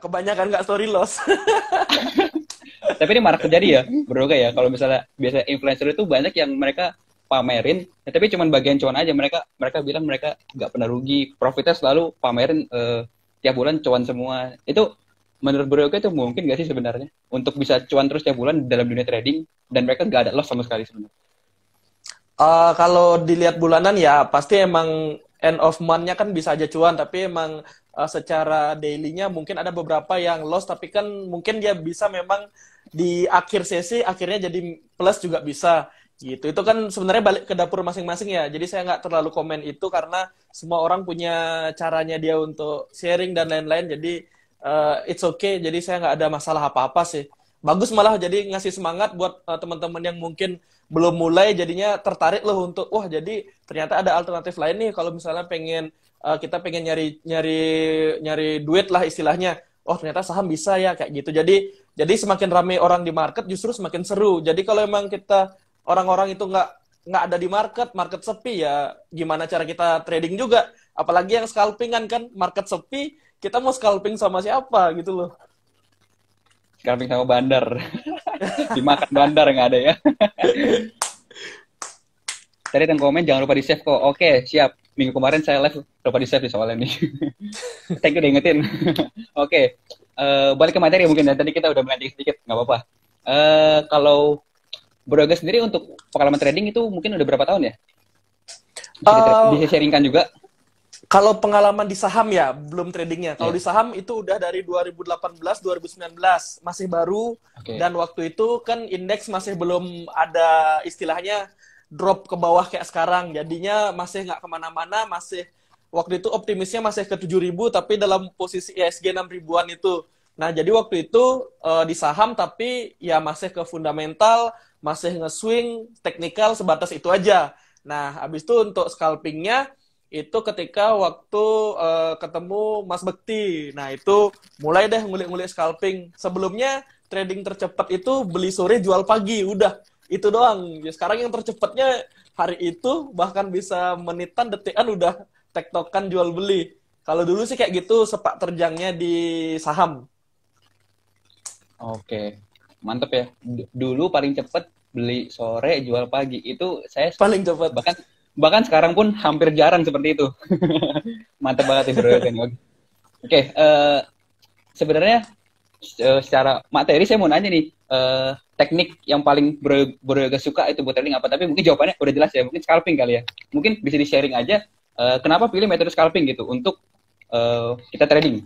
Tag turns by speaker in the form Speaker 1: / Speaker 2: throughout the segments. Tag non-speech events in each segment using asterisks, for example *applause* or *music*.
Speaker 1: kebanyakan nggak story loss.
Speaker 2: *laughs* Tapi ini marah terjadi ya, bro ya. Kalau misalnya biasa influencer itu banyak yang mereka pamerin, ya, tapi cuman bagian cuan aja mereka mereka bilang mereka nggak pernah rugi, profitnya selalu pamerin uh, tiap bulan cuan semua. Itu menurut bro itu mungkin gak sih sebenarnya untuk bisa cuan terus tiap bulan dalam dunia trading dan mereka nggak ada loss sama sekali sebenarnya? Uh,
Speaker 1: kalau dilihat bulanan ya pasti emang end of month-nya kan bisa aja cuan tapi emang uh, secara daily mungkin ada beberapa yang loss tapi kan mungkin dia bisa memang di akhir sesi akhirnya jadi plus juga bisa gitu itu kan sebenarnya balik ke dapur masing-masing ya jadi saya nggak terlalu komen itu karena semua orang punya caranya dia untuk sharing dan lain-lain jadi uh, it's okay jadi saya nggak ada masalah apa-apa sih bagus malah jadi ngasih semangat buat uh, teman-teman yang mungkin belum mulai jadinya tertarik loh untuk wah jadi ternyata ada alternatif lain nih kalau misalnya pengen uh, kita pengen nyari nyari nyari duit lah istilahnya oh ternyata saham bisa ya kayak gitu jadi jadi semakin ramai orang di market justru semakin seru jadi kalau emang kita orang-orang itu nggak nggak ada di market market sepi ya gimana cara kita trading juga apalagi yang scalpingan kan market sepi kita mau scalping sama siapa
Speaker 2: gitu loh scalping sama bandar *laughs* di market bandar nggak ada ya *laughs* tadi yang komen jangan lupa di save kok oke siap minggu kemarin saya live lupa di save di soalnya nih. *laughs* Thank you udah ingetin. *laughs* Oke, okay. uh, eh, balik ke materi mungkin ya. tadi kita udah melenceng sedikit, nggak apa-apa. Uh, kalau Bro sendiri untuk pengalaman trading itu mungkin udah berapa tahun ya?
Speaker 1: Bisa, uh, bisa
Speaker 2: sharingkan juga. Kalau pengalaman di saham ya, belum tradingnya. Kalau yeah. di saham itu udah dari
Speaker 1: 2018, 2019 masih baru okay. dan waktu itu kan indeks masih belum ada istilahnya drop ke bawah kayak sekarang. Jadinya masih nggak kemana-mana, masih waktu itu optimisnya masih ke 7.000 tapi dalam posisi ISG e 6 ribuan itu. Nah, jadi waktu itu uh, di saham tapi ya masih ke fundamental, masih nge-swing teknikal sebatas itu aja. Nah, habis itu untuk scalpingnya itu ketika waktu uh, ketemu Mas Bekti. Nah, itu mulai deh ngulik-ngulik scalping. Sebelumnya trading tercepat itu beli sore jual pagi, udah itu doang. Ya, sekarang yang tercepatnya hari itu bahkan bisa menitan detikan udah tektokan jual beli. Kalau dulu sih kayak gitu sepak terjangnya di
Speaker 2: saham. Oke, mantep ya. dulu paling cepet beli sore jual pagi itu saya paling cepet. Bahkan bahkan sekarang pun hampir jarang seperti itu. *laughs* mantep banget ya bro. *laughs* Oke, uh, sebenarnya Eh, secara materi saya mau nanya nih uh, teknik yang paling bro, suka itu buat training apa tapi mungkin jawabannya udah jelas ya mungkin scalping kali ya mungkin bisa di sharing aja uh, kenapa pilih metode scalping gitu untuk uh, kita trading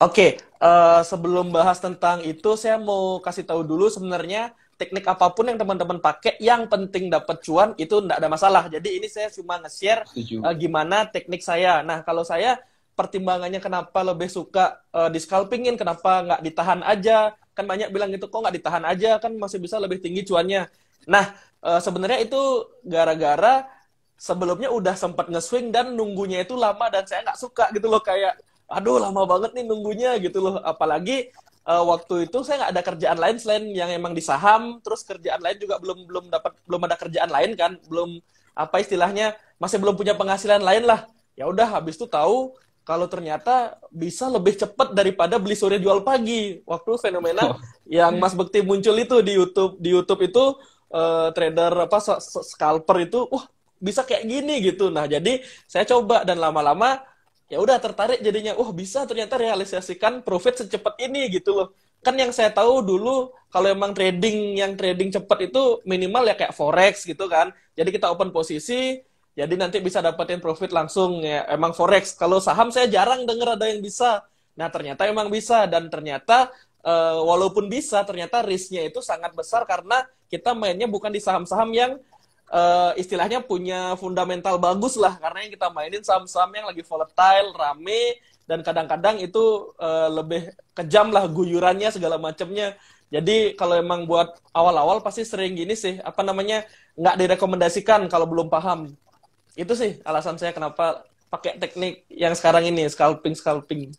Speaker 1: oke okay. uh, sebelum bahas tentang itu saya mau kasih tahu dulu sebenarnya teknik apapun yang teman-teman pakai yang penting dapat cuan itu tidak ada masalah jadi ini saya cuma nge-share uh, gimana teknik saya nah kalau saya pertimbangannya kenapa lebih suka uh, di scalpingin, kenapa nggak ditahan aja? Kan banyak bilang gitu, kok nggak ditahan aja? Kan masih bisa lebih tinggi cuannya. Nah, uh, sebenarnya itu gara-gara sebelumnya udah sempat nge-swing dan nunggunya itu lama dan saya nggak suka gitu loh kayak aduh lama banget nih nunggunya gitu loh apalagi uh, waktu itu saya nggak ada kerjaan lain selain yang emang di saham terus kerjaan lain juga belum belum dapat belum ada kerjaan lain kan belum apa istilahnya masih belum punya penghasilan lain lah ya udah habis itu tahu kalau ternyata bisa lebih cepat daripada beli sore jual pagi waktu fenomena oh. yang Mas Bekti muncul itu di YouTube di YouTube itu uh, trader apa scalper itu wah bisa kayak gini gitu nah jadi saya coba dan lama-lama ya udah tertarik jadinya wah bisa ternyata realisasikan profit secepat ini gitu loh kan yang saya tahu dulu kalau emang trading yang trading cepat itu minimal ya kayak forex gitu kan jadi kita open posisi jadi nanti bisa dapetin profit langsung ya. Emang forex. Kalau saham saya jarang denger ada yang bisa. Nah ternyata emang bisa dan ternyata uh, walaupun bisa ternyata risknya itu sangat besar karena kita mainnya bukan di saham-saham yang uh, istilahnya punya fundamental bagus lah karena yang kita mainin saham-saham yang lagi volatile, rame dan kadang-kadang itu uh, lebih kejam lah guyurannya segala macamnya. Jadi kalau emang buat awal-awal pasti sering gini sih apa namanya nggak direkomendasikan kalau belum paham itu sih alasan saya kenapa pakai teknik yang sekarang ini scalping scalping.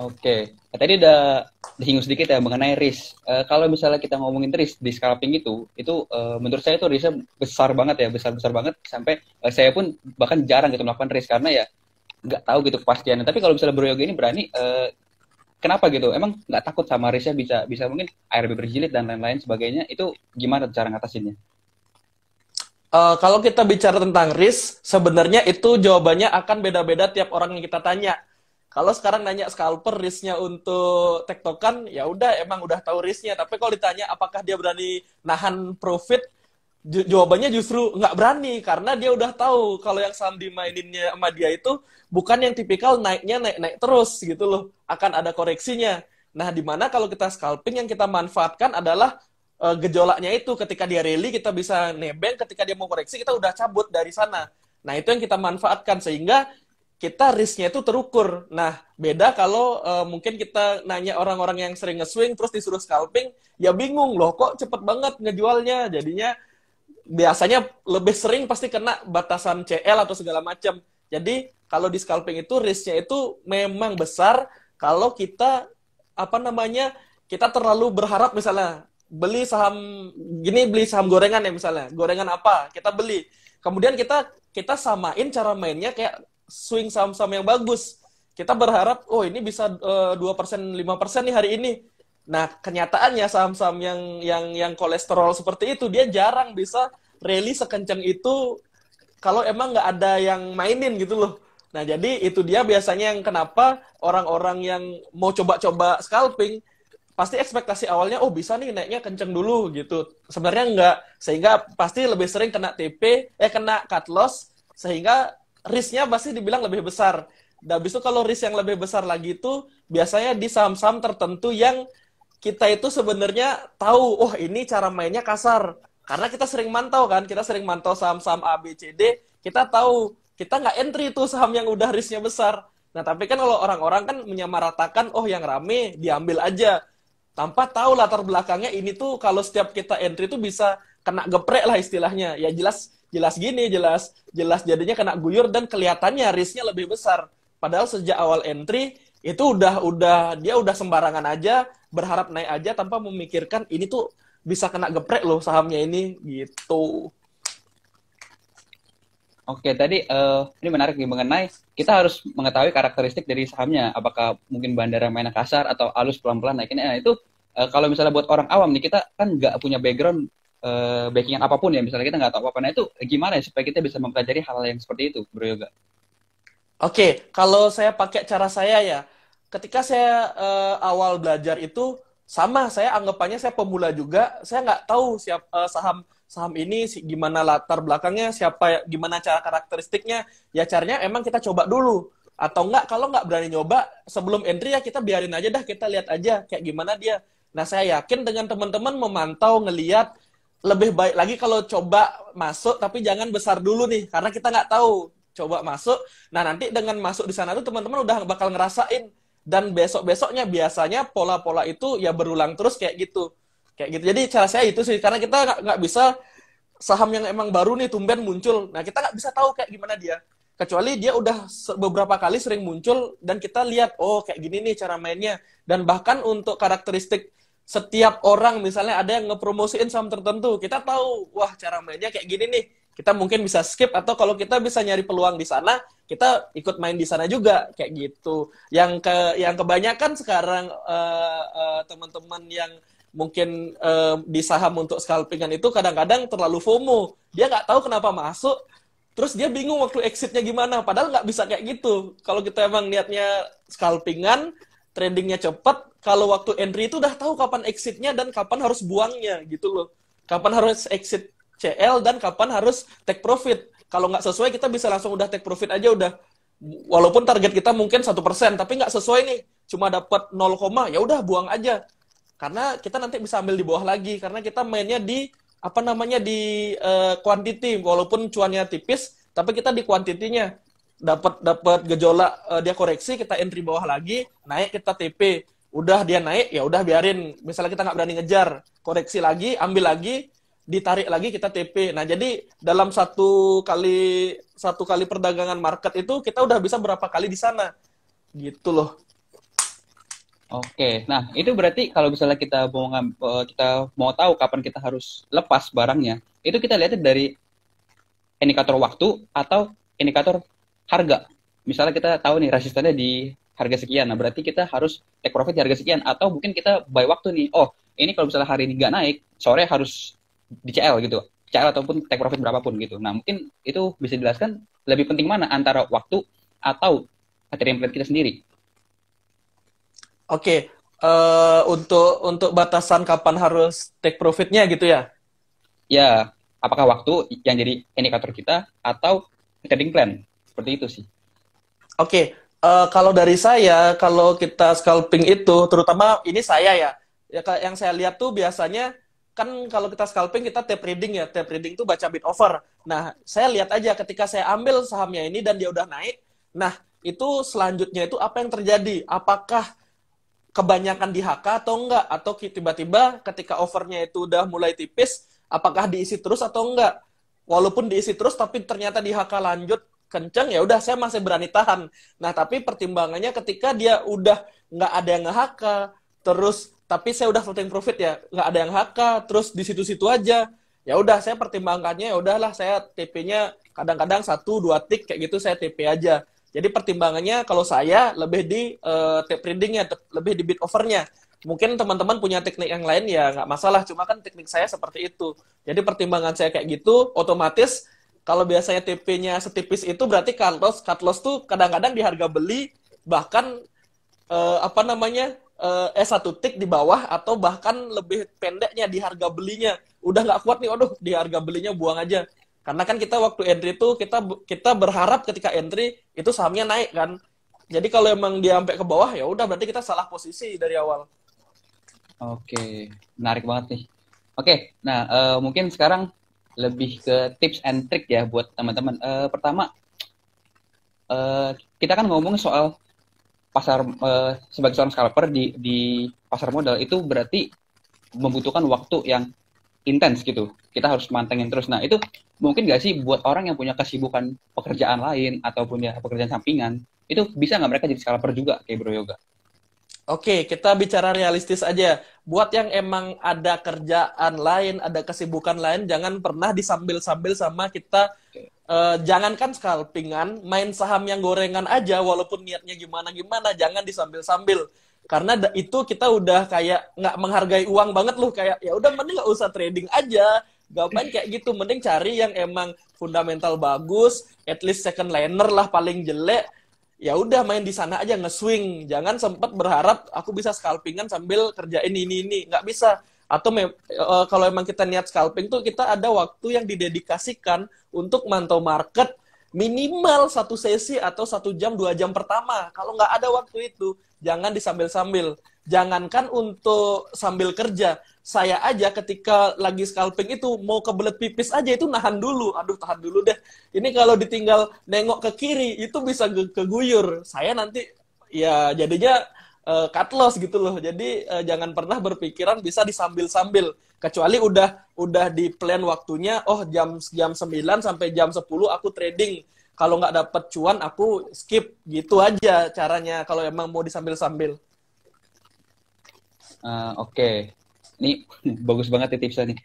Speaker 2: Oke, okay. Nah, tadi udah dihingus sedikit ya mengenai risk. Uh, kalau misalnya kita ngomongin risk di scalping itu, itu uh, menurut saya itu risknya besar banget ya, besar besar banget sampai uh, saya pun bahkan jarang gitu melakukan risk karena ya nggak tahu gitu kepastiannya. Tapi kalau misalnya Bro Yoga ini berani, uh, kenapa gitu? Emang nggak takut sama risknya bisa bisa mungkin ARB berjilid dan lain-lain sebagainya? Itu gimana cara ngatasinnya? uh, kalau kita bicara tentang risk,
Speaker 1: sebenarnya itu jawabannya akan beda-beda tiap orang yang kita tanya. Kalau sekarang nanya scalper risknya untuk tektokan, ya udah emang udah tahu risknya. Tapi kalau ditanya apakah dia berani nahan profit, jawabannya justru nggak berani karena dia udah tahu kalau yang saham dimaininnya sama dia itu bukan yang tipikal naiknya naik-naik terus gitu loh, akan ada koreksinya. Nah, di mana kalau kita scalping yang kita manfaatkan adalah uh, gejolaknya itu ketika dia rally kita bisa nebeng, ketika dia mau koreksi kita udah cabut dari sana. Nah, itu yang kita manfaatkan sehingga kita risknya itu terukur. Nah, beda kalau uh, mungkin kita nanya orang-orang yang sering nge-swing terus disuruh scalping, ya bingung loh kok cepet banget ngejualnya. Jadinya biasanya lebih sering pasti kena batasan CL atau segala macam. Jadi kalau di scalping itu risknya itu memang besar kalau kita apa namanya kita terlalu berharap misalnya beli saham gini beli saham gorengan ya misalnya gorengan apa kita beli kemudian kita kita samain cara mainnya kayak swing saham-saham yang bagus kita berharap oh ini bisa eh, dua persen lima persen nih hari ini nah kenyataannya saham-saham yang yang yang kolesterol seperti itu dia jarang bisa rally sekencang itu kalau emang nggak ada yang mainin gitu loh. Nah, jadi itu dia biasanya yang kenapa orang-orang yang mau coba-coba scalping pasti ekspektasi awalnya oh bisa nih naiknya kenceng dulu gitu sebenarnya enggak sehingga pasti lebih sering kena TP eh kena cut loss sehingga risknya pasti dibilang lebih besar dan habis itu kalau risk yang lebih besar lagi itu biasanya di saham-saham tertentu yang kita itu sebenarnya tahu oh ini cara mainnya kasar karena kita sering mantau kan kita sering mantau saham-saham A B C D kita tahu kita nggak entry tuh saham yang udah risknya besar Nah, tapi kan kalau orang-orang kan menyamaratakan, oh yang rame diambil aja tanpa tahu latar belakangnya ini tuh kalau setiap kita entry tuh bisa kena geprek lah istilahnya. Ya jelas jelas gini, jelas jelas jadinya kena guyur dan kelihatannya risknya lebih besar. Padahal sejak awal entry itu udah udah dia udah sembarangan aja berharap naik aja tanpa memikirkan ini tuh bisa
Speaker 2: kena geprek loh sahamnya ini gitu. Oke, tadi uh, ini menarik nih mengenai kita harus mengetahui karakteristik dari sahamnya, apakah mungkin bandara main kasar atau alus pelan-pelan naiknya Nah, itu uh, kalau misalnya buat orang awam nih kita kan nggak punya background uh, eh, backing yang apapun ya misalnya kita nggak tahu apa-apa nah itu gimana ya supaya kita bisa mempelajari hal hal yang seperti itu Bro Yoga Oke, okay, kalau saya pakai cara saya ya,
Speaker 1: ketika saya uh, awal belajar itu sama, saya anggapannya saya pemula juga, saya nggak tahu siap uh, saham saham ini si, gimana latar belakangnya, siapa, gimana cara karakteristiknya, ya caranya emang kita coba dulu atau enggak kalau nggak berani nyoba sebelum entry ya kita biarin aja dah kita lihat aja kayak gimana dia Nah, saya yakin dengan teman-teman memantau, ngeliat, lebih baik lagi kalau coba masuk, tapi jangan besar dulu nih, karena kita nggak tahu. Coba masuk, nah nanti dengan masuk di sana tuh teman-teman udah bakal ngerasain. Dan besok-besoknya biasanya pola-pola itu ya berulang terus kayak gitu. Kayak gitu. Jadi cara saya itu sih, karena kita nggak bisa saham yang emang baru nih tumben muncul. Nah, kita nggak bisa tahu kayak gimana dia kecuali dia udah beberapa kali sering muncul dan kita lihat oh kayak gini nih cara mainnya dan bahkan untuk karakteristik setiap orang misalnya ada yang ngepromosiin saham tertentu, kita tahu wah cara mainnya kayak gini nih. Kita mungkin bisa skip atau kalau kita bisa nyari peluang di sana, kita ikut main di sana juga kayak gitu. Yang ke yang kebanyakan sekarang uh, uh, teman-teman yang mungkin uh, di saham untuk scalpingan itu kadang-kadang terlalu FOMO. Dia nggak tahu kenapa masuk, terus dia bingung waktu exitnya gimana padahal nggak bisa kayak gitu kalau kita emang niatnya scalpingan tradingnya cepat kalau waktu entry itu udah tahu kapan exitnya dan kapan harus buangnya gitu loh kapan harus exit CL dan kapan harus take profit kalau nggak sesuai kita bisa langsung udah take profit aja udah walaupun target kita mungkin satu persen tapi nggak sesuai nih cuma dapat 0, ya udah buang aja karena kita nanti bisa ambil di bawah lagi karena kita mainnya di apa namanya di uh, quantity walaupun cuannya tipis tapi kita di kuantitinya dapat dapat gejolak uh, dia koreksi kita entry bawah lagi naik kita TP udah dia naik ya udah biarin misalnya kita nggak berani ngejar koreksi lagi ambil lagi ditarik lagi kita TP nah jadi dalam satu kali satu kali perdagangan market itu kita udah bisa berapa kali di sana gitu loh
Speaker 2: Oke, nah itu berarti kalau misalnya kita mau eh, kita mau tahu kapan kita harus lepas barangnya, itu kita lihat dari indikator waktu atau indikator harga. Misalnya kita tahu nih resistennya di harga sekian. Nah, berarti kita harus take profit di harga sekian atau mungkin kita buy waktu nih. Oh, ini kalau misalnya hari ini nggak naik, sore harus di CL gitu. CL ataupun take profit berapapun gitu. Nah, mungkin itu bisa dijelaskan lebih penting mana antara waktu atau plan kita sendiri.
Speaker 1: Oke, okay. uh, eh, untuk untuk batasan kapan harus take profitnya
Speaker 2: gitu ya? Ya, apakah waktu yang jadi indikator kita atau trading plan? Seperti itu sih.
Speaker 1: Oke, okay. uh, eh, kalau dari saya, kalau kita scalping itu, terutama ini saya ya, ya yang saya lihat tuh biasanya kan kalau kita scalping kita tape reading ya tape reading tuh baca bid over nah saya lihat aja ketika saya ambil sahamnya ini dan dia udah naik nah itu selanjutnya itu apa yang terjadi apakah kebanyakan di HK atau enggak atau tiba-tiba ketika overnya itu udah mulai tipis apakah diisi terus atau enggak walaupun diisi terus tapi ternyata di HK lanjut kenceng ya udah saya masih berani tahan. Nah tapi pertimbangannya ketika dia udah nggak ada yang ngehaka terus tapi saya udah floating profit ya nggak ada yang haka terus di situ-situ aja ya udah saya pertimbangannya ya udahlah saya TP-nya kadang-kadang satu dua tik kayak gitu saya TP aja. Jadi pertimbangannya kalau saya lebih di uh, tape readingnya, lebih di bit overnya. Mungkin teman-teman punya teknik yang lain ya nggak masalah, cuma kan teknik saya seperti itu. Jadi pertimbangan saya kayak gitu, otomatis kalau biasanya TP-nya setipis itu berarti cut loss cut loss tuh kadang-kadang di harga beli bahkan eh, apa namanya eh, S1 tick di bawah atau bahkan lebih pendeknya di harga belinya udah nggak kuat nih aduh di harga belinya buang aja karena kan kita waktu entry tuh kita kita berharap ketika entry itu sahamnya naik kan jadi kalau emang dia sampai ke bawah ya udah berarti kita salah posisi dari awal
Speaker 2: oke menarik banget nih oke nah uh, mungkin sekarang lebih ke tips and trick ya buat teman-teman. Uh, pertama, uh, kita kan ngomong soal pasar uh, sebagai seorang scalper di di pasar modal itu berarti membutuhkan waktu yang intens gitu. Kita harus mantengin terus. Nah itu mungkin nggak sih buat orang yang punya kesibukan pekerjaan lain ataupun ya pekerjaan sampingan itu bisa nggak mereka jadi scalper juga kayak Bro Yoga? Oke, kita bicara realistis aja. Buat yang emang ada kerjaan
Speaker 1: lain, ada kesibukan lain, jangan pernah disambil-sambil sama kita. Uh, jangankan scalpingan, main saham yang gorengan aja, walaupun niatnya gimana-gimana, jangan disambil-sambil. Karena itu kita udah kayak nggak menghargai uang banget loh, kayak ya udah mending nggak usah trading aja. Gampang kayak gitu, mending cari yang emang fundamental bagus, at least second liner lah paling jelek, ya udah main di sana aja ngeswing jangan sempat berharap aku bisa scalpingan sambil kerjain ini ini nggak bisa atau me- eh, kalau emang kita niat scalping tuh kita ada waktu yang didedikasikan untuk mantau market minimal satu sesi atau satu jam dua jam pertama kalau nggak ada waktu itu jangan disambil sambil jangankan untuk sambil kerja saya aja ketika lagi scalping itu mau kebelet pipis aja itu nahan dulu aduh tahan dulu deh ini kalau ditinggal nengok ke kiri itu bisa ke keguyur saya nanti ya jadinya uh, eh, cut loss gitu loh jadi uh, jangan pernah berpikiran bisa disambil-sambil kecuali udah udah di plan waktunya oh jam jam 9 sampai jam 10 aku trading kalau nggak dapet cuan aku skip gitu aja caranya kalau emang mau disambil-sambil
Speaker 2: uh, oke okay ini bagus banget ya tipsnya nih.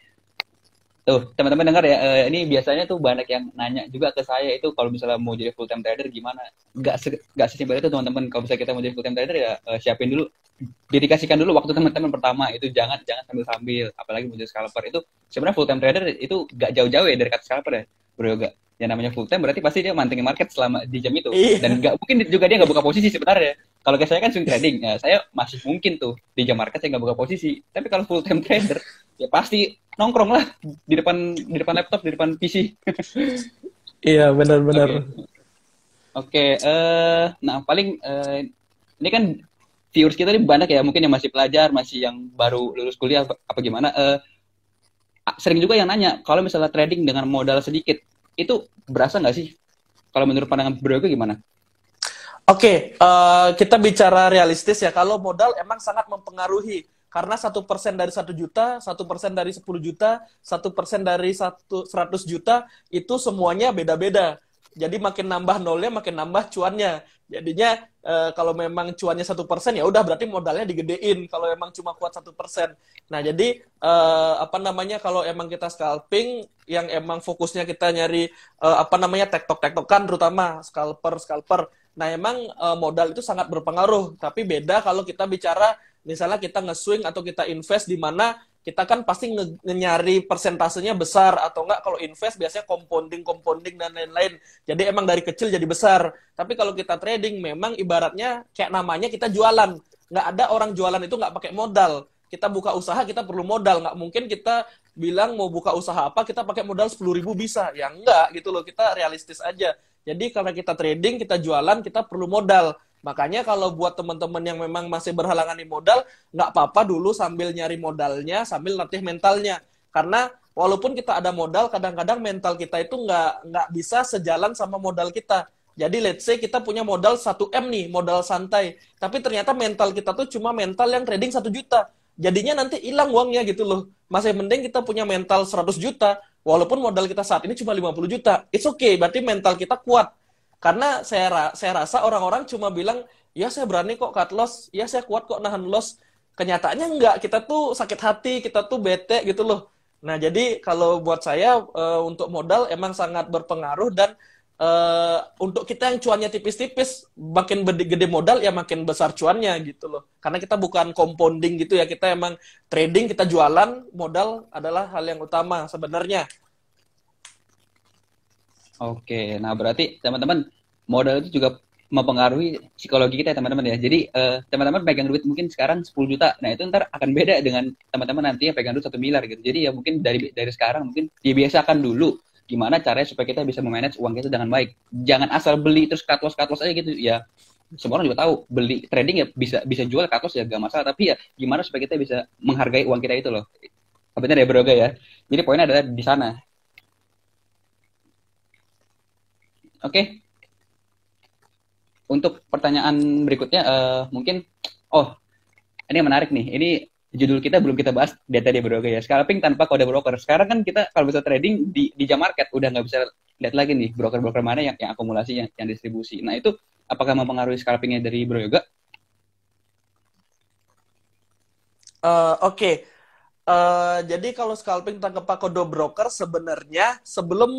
Speaker 2: Tuh, teman-teman dengar ya, eh, ini biasanya tuh banyak yang nanya juga ke saya itu kalau misalnya mau jadi full time trader gimana? Gak se gak sesimpel itu teman-teman. Kalau misalnya kita mau jadi full time trader ya eh, siapin dulu dedikasikan dulu waktu teman-teman pertama itu jangan jangan sambil-sambil apalagi mau jadi scalper itu sebenarnya full time trader itu gak jauh-jauh ya dari kata scalper ya. Bro Yoga yang namanya full time berarti pasti dia mantengin market selama di jam itu iya. dan nggak mungkin juga dia nggak buka posisi sebenarnya kalau kayak saya kan swing trading ya saya masih mungkin tuh di jam market saya nggak buka posisi tapi kalau full time trader *laughs* ya pasti nongkrong lah di depan di depan laptop di depan PC
Speaker 1: *laughs* iya benar-benar
Speaker 2: oke okay. okay, uh, eh, nah paling uh, ini kan viewers kita ini banyak ya mungkin yang masih pelajar masih yang baru lulus kuliah apa, apa gimana uh, sering juga yang nanya kalau misalnya trading dengan modal sedikit itu berasa nggak sih? Kalau menurut pandangan bro gimana? Oke, okay, uh, eh, kita bicara realistis ya. Kalau
Speaker 1: modal emang sangat mempengaruhi karena satu persen dari satu juta, satu persen dari 10 juta, satu persen dari satu seratus juta itu semuanya beda-beda. Jadi makin nambah nolnya, makin nambah cuannya. Jadinya e, kalau memang cuannya satu persen ya udah berarti modalnya digedein kalau emang cuma kuat satu persen. Nah jadi e, apa namanya kalau emang kita scalping yang emang fokusnya kita nyari e, apa namanya tektok kan terutama scalper scalper. Nah emang e, modal itu sangat berpengaruh tapi beda kalau kita bicara misalnya kita nge-swing atau kita invest di mana kita kan pasti nge nyari persentasenya besar atau enggak kalau invest biasanya compounding compounding dan lain-lain jadi emang dari kecil jadi besar tapi kalau kita trading memang ibaratnya kayak namanya kita jualan nggak ada orang jualan itu nggak pakai modal kita buka usaha kita perlu modal nggak mungkin kita bilang mau buka usaha apa kita pakai modal sepuluh ribu bisa ya enggak gitu loh kita realistis aja jadi karena kita trading kita jualan kita perlu modal Makanya kalau buat teman-teman yang memang masih berhalangan di modal, nggak apa-apa dulu sambil nyari modalnya, sambil latih mentalnya. Karena walaupun kita ada modal, kadang-kadang mental kita itu nggak nggak bisa sejalan sama modal kita. Jadi let's say kita punya modal 1M nih, modal santai. Tapi ternyata mental kita tuh cuma mental yang trading 1 juta. Jadinya nanti hilang uangnya gitu loh. Masih mending kita punya mental 100 juta, walaupun modal kita saat ini cuma 50 juta. It's okay, berarti mental kita kuat. Karena saya saya rasa orang-orang cuma bilang, ya saya berani kok cut loss, ya saya kuat kok nahan loss. Kenyataannya enggak, kita tuh sakit hati, kita tuh bete gitu loh. Nah jadi kalau buat saya e, untuk modal emang sangat berpengaruh dan e, untuk kita yang cuannya tipis-tipis, makin gede modal ya makin besar cuannya gitu loh. Karena kita bukan compounding gitu ya, kita emang trading, kita jualan, modal adalah hal yang utama sebenarnya.
Speaker 2: Oke, nah berarti teman-teman modal itu juga mempengaruhi psikologi kita ya, teman-teman ya. Jadi eh, teman-teman pegang duit mungkin sekarang 10 juta, nah itu ntar akan beda dengan teman-teman nanti nantinya pegang duit satu miliar gitu. Jadi ya mungkin dari dari sekarang mungkin dibiasakan dulu gimana caranya supaya kita bisa memanage uang kita dengan baik. Jangan asal beli terus cut loss cut loss aja gitu ya. Semua orang juga tahu beli trading ya bisa bisa jual cut loss ya gak masalah tapi ya gimana supaya kita bisa menghargai uang kita itu loh. Apa ya Broga ya. Jadi poinnya adalah di sana Oke. Okay. Untuk pertanyaan berikutnya uh, mungkin oh ini menarik nih. Ini judul kita belum kita bahas data di broker ya. Scalping tanpa kode broker. Sekarang kan kita kalau bisa trading di di jam market udah nggak bisa lihat lagi nih broker-broker mana yang yang akumulasi yang, yang distribusi. Nah, itu apakah mempengaruhi scalpingnya dari Bro Yoga?
Speaker 1: Uh, eh, Oke, okay. uh, eh, jadi kalau scalping tanpa kode broker sebenarnya sebelum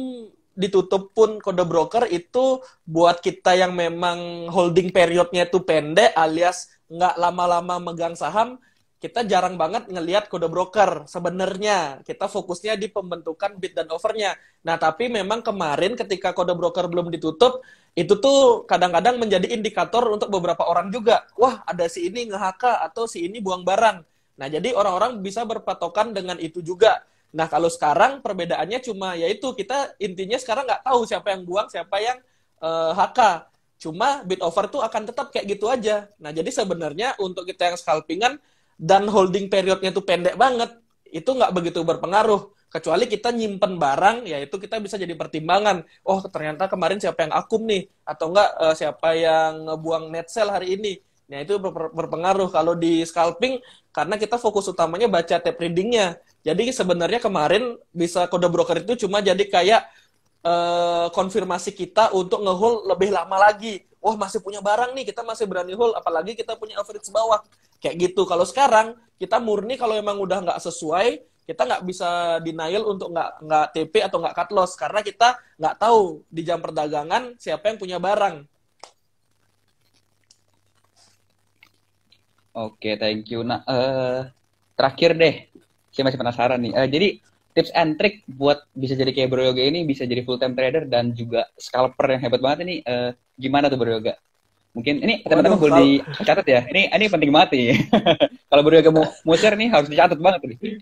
Speaker 1: ditutup pun kode broker itu buat kita yang memang holding periodnya itu pendek alias nggak lama-lama megang saham, kita jarang banget ngelihat kode broker sebenarnya. Kita fokusnya di pembentukan bid dan overnya. Nah, tapi memang kemarin ketika kode broker belum ditutup, itu tuh kadang-kadang menjadi indikator untuk beberapa orang juga. Wah, ada si ini ngehaka atau si ini buang barang. Nah, jadi orang-orang bisa berpatokan dengan itu juga. Nah kalau sekarang perbedaannya cuma yaitu kita intinya sekarang nggak tahu siapa yang buang, siapa yang uh, eh, haka. Cuma bid over tuh akan tetap kayak gitu aja. Nah jadi sebenarnya untuk kita yang scalpingan dan holding periodnya tuh pendek banget, itu nggak begitu berpengaruh kecuali kita nyimpen barang yaitu kita bisa jadi pertimbangan oh ternyata kemarin siapa yang akum nih atau nggak uh, siapa yang buang net sell hari ini Nah itu berpengaruh kalau di scalping karena kita fokus utamanya baca tape readingnya. Jadi sebenarnya kemarin bisa kode broker itu cuma jadi kayak eh, konfirmasi kita untuk ngehold lebih lama lagi. Wah masih punya barang nih, kita masih berani hold, apalagi kita punya average bawah. Kayak gitu. Kalau sekarang kita murni kalau emang udah nggak sesuai, kita nggak bisa denial untuk nggak nggak TP atau nggak cut loss karena kita nggak tahu di jam perdagangan siapa yang punya barang
Speaker 2: Oke, okay, thank you. Nah, uh, terakhir deh, saya masih penasaran nih. Uh, jadi tips and trick buat bisa jadi kayak Bro Yoga ini, bisa jadi full time trader dan juga scalper yang hebat banget ini, uh, gimana tuh Bro Yoga? Mungkin ini teman-teman boleh dicatat ya. Ini ini penting banget nih. *laughs* kalau Bro Yoga mau, mau share nih harus dicatat banget nih.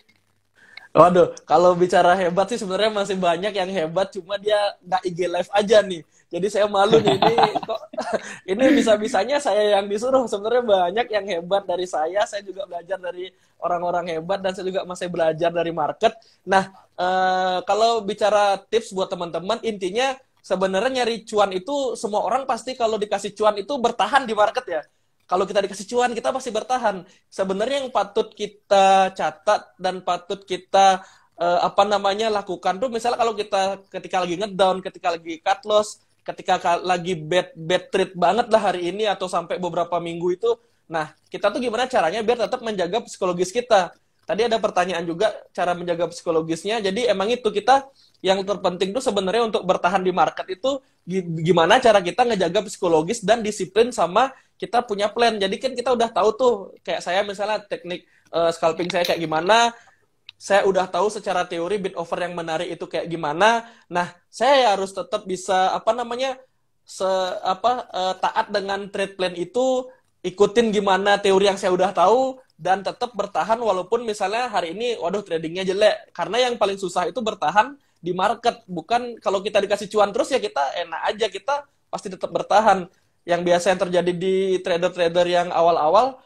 Speaker 2: Waduh,
Speaker 1: kalau bicara hebat sih sebenarnya masih banyak yang hebat, cuma dia nggak IG live aja nih. Jadi saya malu nih ini kok *laughs* ini bisa-bisanya saya yang disuruh. Sebenarnya banyak yang hebat dari saya. Saya juga belajar dari orang-orang hebat dan saya juga masih belajar dari market. Nah, eh, kalau bicara tips buat teman-teman, intinya sebenarnya nyari cuan itu semua orang pasti kalau dikasih cuan itu bertahan di market ya. Kalau kita dikasih cuan, kita pasti bertahan. Sebenarnya yang patut kita catat dan patut kita eh, apa namanya lakukan tuh misalnya kalau kita ketika lagi ngedown, ketika lagi cut loss, ketika lagi bad bad treat banget lah hari ini atau sampai beberapa minggu itu nah kita tuh gimana caranya biar tetap menjaga psikologis kita tadi ada pertanyaan juga cara menjaga psikologisnya jadi emang itu kita yang terpenting tuh sebenarnya untuk bertahan di market itu gimana cara kita ngejaga psikologis dan disiplin sama kita punya plan. Jadi kan kita udah tahu tuh kayak saya misalnya teknik uh, scalping saya kayak gimana, saya udah tahu secara teori bid over yang menarik itu kayak gimana. Nah, saya harus tetap bisa apa namanya se apa eh, taat dengan trade plan itu, ikutin gimana teori yang saya udah tahu dan tetap bertahan walaupun misalnya hari ini waduh tradingnya jelek. Karena yang paling susah itu bertahan di market, bukan kalau kita dikasih cuan terus ya kita enak aja kita pasti tetap bertahan. Yang biasa yang terjadi di trader-trader yang awal-awal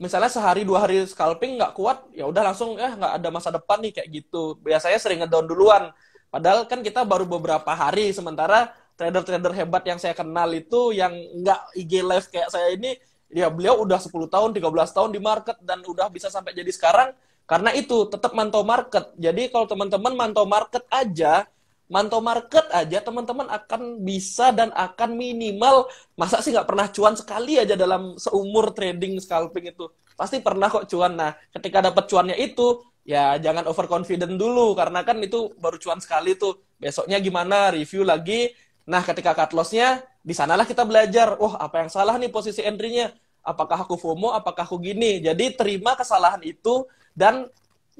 Speaker 1: misalnya sehari dua hari scalping nggak kuat ya udah langsung eh nggak ada masa depan nih kayak gitu biasanya sering ngedown duluan padahal kan kita baru beberapa hari sementara trader-trader hebat yang saya kenal itu yang nggak IG live kayak saya ini ya beliau udah 10 tahun 13 tahun di market dan udah bisa sampai jadi sekarang karena itu tetap mantau market jadi kalau teman-teman mantau market aja mantau market aja teman-teman akan bisa dan akan minimal masa sih nggak pernah cuan sekali aja dalam seumur trading scalping itu pasti pernah kok cuan nah ketika dapat cuannya itu ya jangan overconfident dulu karena kan itu baru cuan sekali tuh besoknya gimana review lagi nah ketika cut lossnya di sanalah kita belajar wah oh, apa yang salah nih posisi entry-nya apakah aku FOMO apakah aku gini jadi terima kesalahan itu dan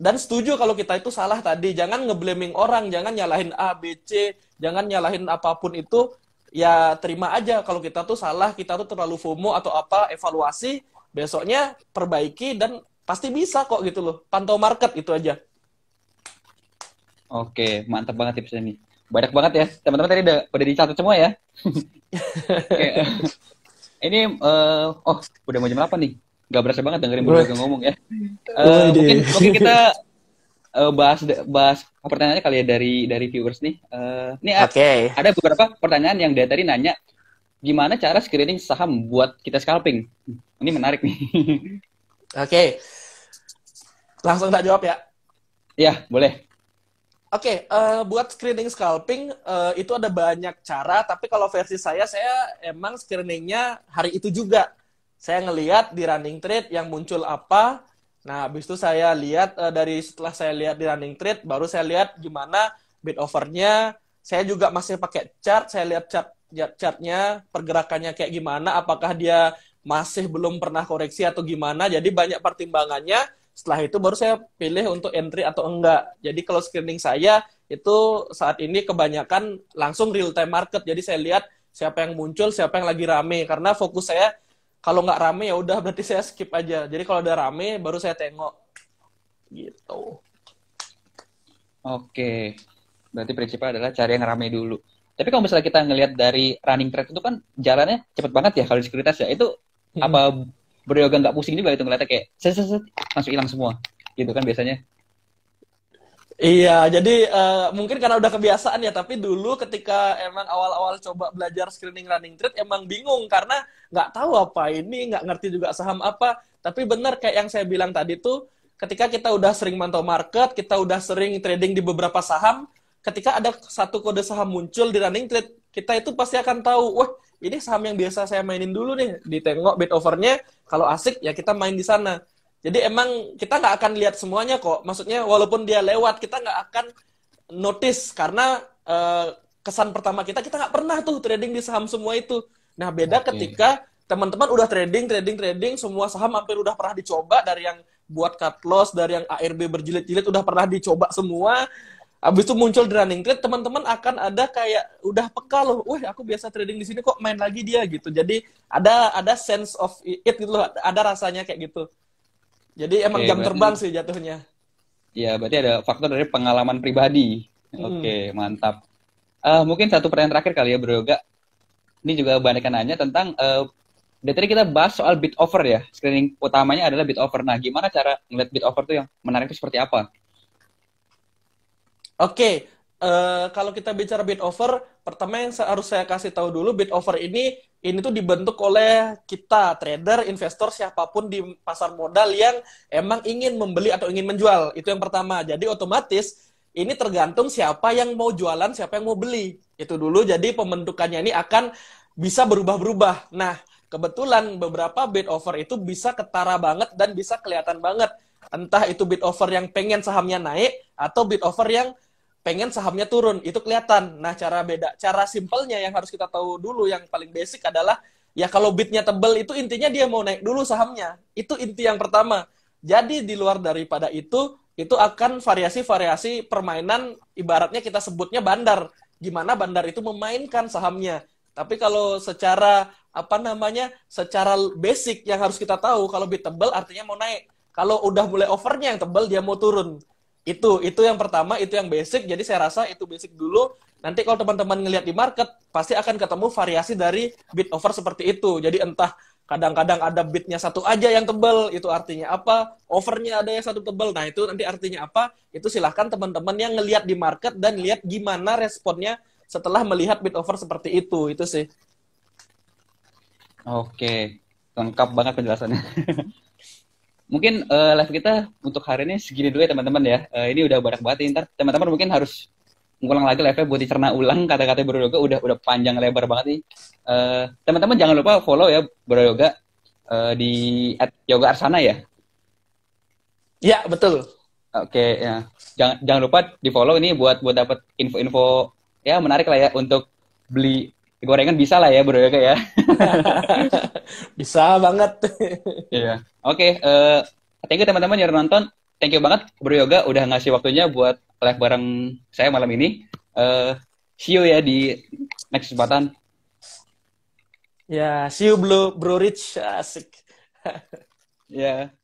Speaker 1: dan setuju kalau kita itu salah tadi jangan ngeblaming orang jangan nyalahin A B C jangan nyalahin apapun itu ya terima aja kalau kita tuh salah kita tuh terlalu FOMO atau apa evaluasi besoknya perbaiki dan pasti bisa kok gitu loh pantau market itu aja
Speaker 2: oke mantap banget tipsnya nih banyak banget ya teman-teman tadi udah udah dicatat semua ya *laughs* ini uh, oh udah mau jam berapa nih Gak berasa banget dengerin Bunda ngomong ya. *laughs* Uh, mungkin, mungkin kita uh, bahas bahas pertanyaannya kali ya dari dari viewers nih. Uh, nih okay. ada beberapa pertanyaan yang dia tadi nanya gimana cara screening saham buat kita scalping? Ini menarik nih. *laughs* Oke. Okay. Langsung tak jawab ya? Iya, boleh.
Speaker 1: Oke, okay, uh, buat screening scalping uh, itu ada banyak cara, tapi kalau versi saya, saya emang screeningnya hari itu juga saya ngelihat di running trade yang muncul apa. Nah, habis itu saya lihat uh, dari setelah saya lihat di running trade, baru saya lihat gimana bid overnya. Saya juga masih pakai chart, saya lihat chart chartnya, pergerakannya kayak gimana, apakah dia masih belum pernah koreksi atau gimana. Jadi banyak pertimbangannya. Setelah itu baru saya pilih untuk entry atau enggak. Jadi kalau screening saya itu saat ini kebanyakan langsung real time market. Jadi saya lihat siapa yang muncul, siapa yang lagi rame. Karena fokus saya kalau nggak rame ya udah berarti saya skip aja. Jadi kalau udah rame baru saya tengok.
Speaker 2: Gitu. Oke. Berarti prinsipnya adalah cari yang rame dulu. Tapi kalau misalnya kita ngelihat dari running track itu kan jalannya cepet banget ya kalau di sekuritas ya. Itu hmm. apa Yoga nggak pusing juga itu ngeliatnya kayak set, set, set, langsung hilang semua. Gitu kan biasanya. Iya,
Speaker 1: jadi uh, mungkin karena udah kebiasaan ya, tapi dulu ketika emang awal-awal coba belajar screening running trade emang bingung karena nggak tahu apa ini, nggak ngerti juga saham apa. Tapi benar kayak yang saya bilang tadi tuh, ketika kita udah sering mantau market, kita udah sering trading di beberapa saham, ketika ada satu kode saham muncul di running trade, kita itu pasti akan tahu, wah ini saham yang biasa saya mainin dulu nih, ditengok bid overnya, kalau asik ya kita main di sana. Jadi emang kita nggak akan lihat semuanya kok. Maksudnya walaupun dia lewat kita nggak akan notice karena uh, kesan pertama kita kita nggak pernah tuh trading di saham semua itu. Nah beda okay. ketika teman-teman udah trading, trading, trading, semua saham hampir udah pernah dicoba dari yang buat cut loss, dari yang ARB berjilid-jilid udah pernah dicoba semua. Abis itu muncul di running trade, teman-teman akan ada kayak udah peka loh. Wah, aku biasa trading di sini kok main lagi dia gitu. Jadi ada ada sense of it gitu loh, ada rasanya kayak gitu.
Speaker 2: Jadi emang okay, jam terbang sih jatuhnya. Iya, berarti ada faktor dari pengalaman pribadi. Hmm. Oke, okay, mantap. Uh, mungkin satu pertanyaan terakhir kali ya, Bro Yoga. Ini juga banyak yang nanya tentang uh, dari tadi kita bahas soal bid over ya. Screening utamanya adalah bid over. Nah, gimana cara ngeliat bid over tuh yang menarik itu seperti apa?
Speaker 1: Oke, Eh, kalau kita bicara bid over, pertama yang harus saya kasih tahu dulu bid over ini ini tuh dibentuk oleh kita trader, investor siapapun di pasar modal yang emang ingin membeli atau ingin menjual. Itu yang pertama. Jadi otomatis ini tergantung siapa yang mau jualan, siapa yang mau beli. Itu dulu. Jadi pembentukannya ini akan bisa berubah-berubah. Nah, kebetulan beberapa bid over itu bisa ketara banget dan bisa kelihatan banget. Entah itu bid over yang pengen sahamnya naik atau bid over yang pengen sahamnya turun itu kelihatan nah cara beda cara simpelnya yang harus kita tahu dulu yang paling basic adalah ya kalau bitnya tebel itu intinya dia mau naik dulu sahamnya itu inti yang pertama jadi di luar daripada itu itu akan variasi-variasi permainan ibaratnya kita sebutnya bandar gimana bandar itu memainkan sahamnya tapi kalau secara apa namanya secara basic yang harus kita tahu kalau bit tebel artinya mau naik kalau udah mulai overnya yang tebel dia mau turun itu itu yang pertama, itu yang basic. Jadi saya rasa itu basic dulu. Nanti kalau teman-teman ngelihat di market, pasti akan ketemu variasi dari bid over seperti itu. Jadi entah kadang-kadang ada bitnya satu aja yang tebel itu artinya apa overnya ada yang satu tebel nah itu nanti artinya apa itu silahkan teman-teman yang ngelihat di market dan lihat gimana responnya setelah melihat bid over seperti itu itu
Speaker 2: sih oke lengkap banget penjelasannya *laughs* mungkin uh, live kita untuk hari ini segini dulu ya teman-teman ya. Uh, ini udah banyak banget ntar teman-teman mungkin harus ngulang lagi live buat dicerna ulang kata-kata Bro Yoga udah udah panjang lebar banget nih. teman eh, teman-teman jangan lupa follow ya Bro Yoga uh, di at Yoga Arsana ya. Ya betul. Oke okay, ya. Jangan jangan lupa di follow ini buat buat dapat info-info ya menarik lah ya untuk beli gorengan bisa lah ya Bro Yoga ya. ya.
Speaker 1: *laughs* bisa banget. *laughs*
Speaker 2: Iya. yeah. Oke, okay, uh, eh, thank you teman-teman yang nonton. Thank you banget Bro Yoga udah ngasih waktunya buat live bareng saya malam ini. Uh, see you ya di next kesempatan. Ya, yeah, see you Bro, bro Rich. Asik. *laughs* ya. yeah.